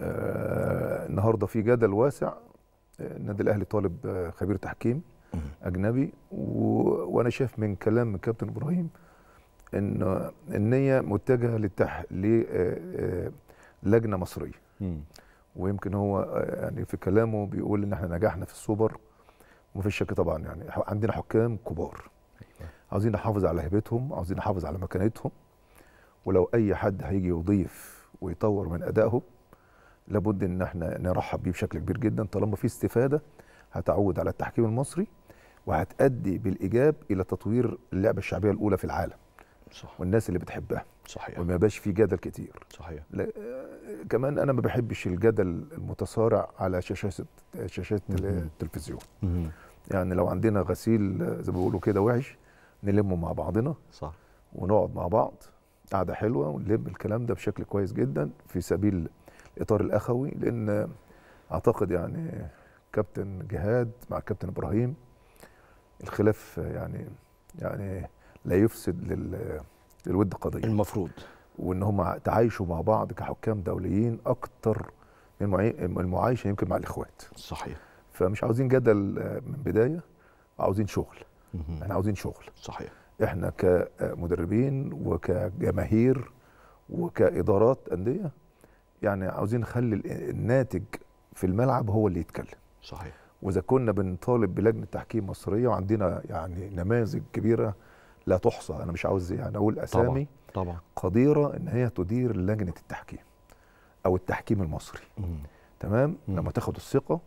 آه، النهارده في جدل واسع النادي آه، الاهلي طالب آه، خبير تحكيم اجنبي و... وانا شايف من كلام كابتن ابراهيم ان النيه متجهه للتح للجنه مصريه ويمكن هو يعني في كلامه بيقول ان احنا نجحنا في السوبر ومفيش شك طبعا يعني عندنا حكام كبار أيوة. عاوزين نحافظ على هيبتهم عاوزين نحافظ على مكانتهم ولو اي حد هيجي يضيف ويطور من ادائهم لابد ان احنا نرحب بيه بشكل كبير جدا طالما في استفاده هتعود على التحكيم المصري وهتؤدي بالايجاب الى تطوير اللعبه الشعبيه الاولى في العالم صح. والناس اللي بتحبها صحيح وما يبقاش في جدل كتير صحيح لا كمان انا ما بحبش الجدل المتصارع على شاشات شاشات التلفزيون يعني لو عندنا غسيل زي ما بيقولوا كده وحش نلمه مع بعضنا صح ونقعد مع بعض قعده حلوه ونلم الكلام ده بشكل كويس جدا في سبيل اطار الاخوي لان اعتقد يعني كابتن جهاد مع كابتن ابراهيم الخلاف يعني يعني لا يفسد لل للود قضيه المفروض وان هم تعايشوا مع بعض كحكام دوليين اكتر من المعايشه يمكن مع الاخوات صحيح فمش عاوزين جدل من بدايه عاوزين شغل احنا عاوزين شغل صحيح احنا كمدربين وكجماهير وكادارات انديه يعني عاوزين نخلي الناتج في الملعب هو اللي يتكلم صحيح واذا كنا بنطالب بلجنه تحكيم مصريه وعندنا يعني نماذج كبيره لا تحصى انا مش عاوز يعني اقول اسامي طبعا, طبعا. قديره ان هي تدير لجنه التحكيم او التحكيم المصري مم. تمام مم. لما تاخد الثقه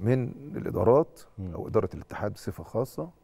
من الادارات مم. او اداره الاتحاد بصفه خاصه